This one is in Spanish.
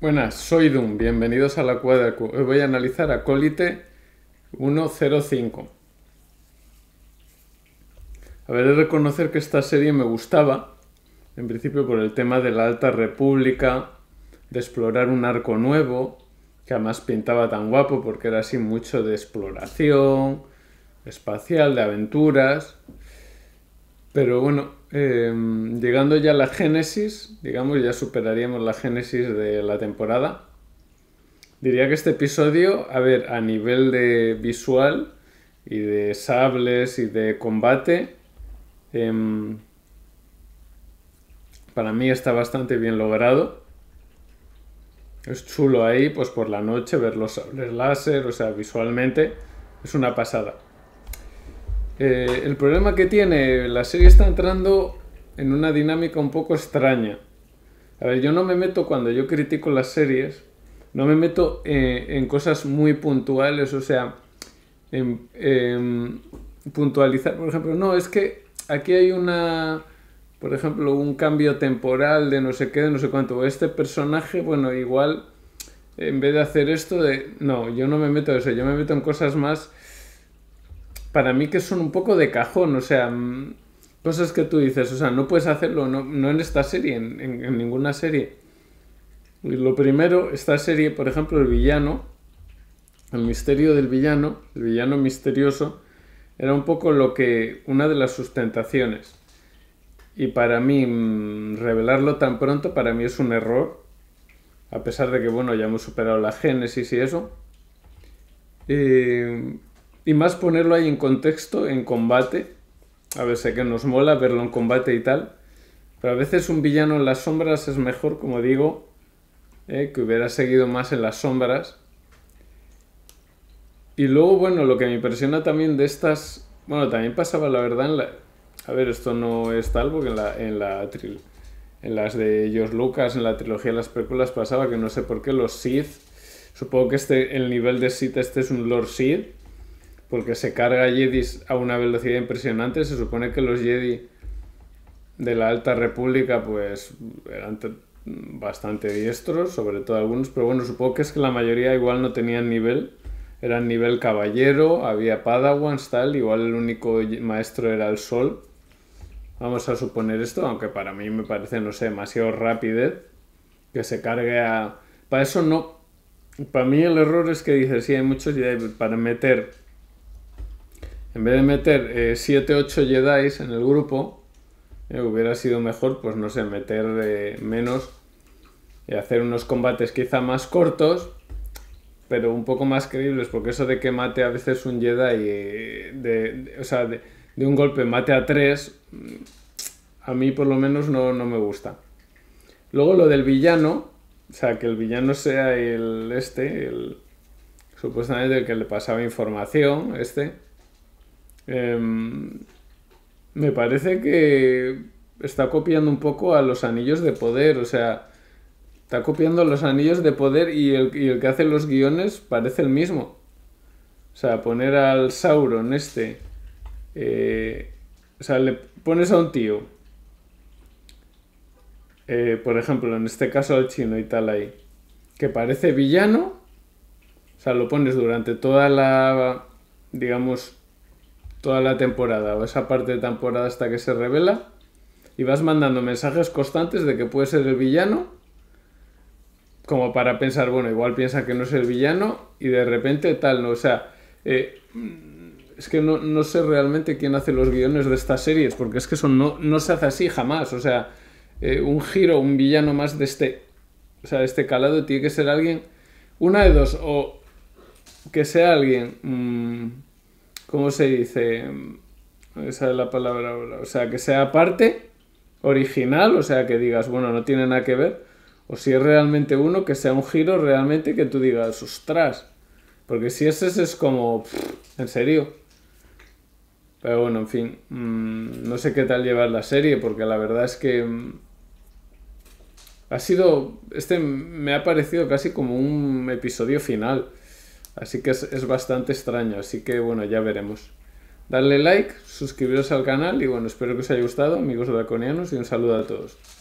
Buenas, soy Doom, bienvenidos a la cuadra Hoy eh, voy a analizar Acólite 105. A ver, reconocer que esta serie me gustaba, en principio por el tema de la Alta República, de explorar un arco nuevo, que además pintaba tan guapo porque era así mucho de exploración, espacial, de aventuras. Pero bueno, eh, llegando ya a la génesis, digamos, ya superaríamos la génesis de la temporada. Diría que este episodio, a ver, a nivel de visual y de sables y de combate, em, para mí está bastante bien logrado. Es chulo ahí, pues por la noche, ver los láser, o sea, visualmente es una pasada. Eh, el problema que tiene, la serie está entrando en una dinámica un poco extraña. A ver, yo no me meto cuando yo critico las series, no me meto eh, en cosas muy puntuales, o sea, en, em, puntualizar, por ejemplo, no, es que aquí hay una, por ejemplo, un cambio temporal de no sé qué, de no sé cuánto, este personaje, bueno, igual, en vez de hacer esto, de, no, yo no me meto en eso, yo me meto en cosas más para mí que son un poco de cajón, o sea, mm, cosas que tú dices, o sea, no puedes hacerlo, no, en esta serie, en, ninguna serie. lo primero, esta serie, por ejemplo, el villano, el misterio del villano, el villano misterioso, era un poco lo que, una de las sustentaciones. Y para mí, mm, revelarlo tan pronto, para mí es un error, a pesar de que, bueno, ya hemos superado la génesis y eso. Eh, y más ponerlo ahí en contexto, en combate. A ver, sé que nos mola verlo en combate y tal. Pero a veces un villano en las sombras es mejor, como digo, eh, que hubiera seguido más en las sombras. Y luego, bueno, lo que me impresiona también de estas... Bueno, también pasaba, la verdad, la... A ver, esto no es tal, porque en la, en la en las de George Lucas, en la trilogía de las películas pasaba que no sé por qué los Sith... Supongo que este, el nivel de Sith este es un Lord Sith porque se carga Jedi a una velocidad impresionante. Se supone que los Jedi de la Alta República, pues eran bastante diestros, sobre todo algunos, pero bueno, supongo que es que la mayoría igual no tenían nivel. Eran nivel caballero, había padawans, tal, igual el único maestro era el sol. Vamos a suponer esto, aunque para mí me parece, no sé, demasiado rapidez que se cargue a... Para eso no. Para mí el error es que dices, sí, hay muchos Jedi, para meter en vez de meter 7, 8 Jedi en el grupo, eh, hubiera sido mejor, pues no sé, meter eh, menos y hacer unos combates quizá más cortos, pero un poco más creíbles, porque eso de que mate a veces un Jedi, eh, de, o sea, de, un golpe mate a tres, mm, a mí por lo menos no, no me gusta. Luego lo del villano, o sea, que el villano sea el este, el supuestamente el que le pasaba información, este. Em, me parece que está copiando un poco a los anillos de poder, o sea, está copiando los anillos de poder y el, que hace los guiones parece el mismo. O sea, poner al Sauron este. Eh, o sea, le pones a un tío. Eh, por ejemplo, en este caso al chino y tal ahí. Que parece villano. O sea, lo pones durante toda la. digamos toda la temporada o esa parte de temporada hasta que se revela y vas mandando mensajes constantes de que puede ser el villano como para pensar, bueno, igual piensa que no es el villano y de repente tal, no, o sea, eh, es que no, sé realmente quién hace los guiones de estas series, porque es que eso no, se hace así jamás, o sea, eh, un giro, un villano más de este, o sea, este calado tiene que ser alguien, una de dos, o que sea alguien... Mm, ¿Cómo se dice? Esa es la palabra O sea, que sea parte original, o sea, que digas, bueno, no tiene nada que ver. O si es realmente uno, que sea un giro realmente que tú digas, ostras. Porque si ese es como, en serio. Pero bueno, en fin, mm, no sé qué tal llevar la serie, porque la verdad es que mm, ha sido, este me ha parecido casi como un episodio final. Así que es, bastante extraño, así que bueno, ya veremos. dale like, suscribiros al canal y bueno, espero que os haya gustado, amigos draconianos, y un saludo a todos.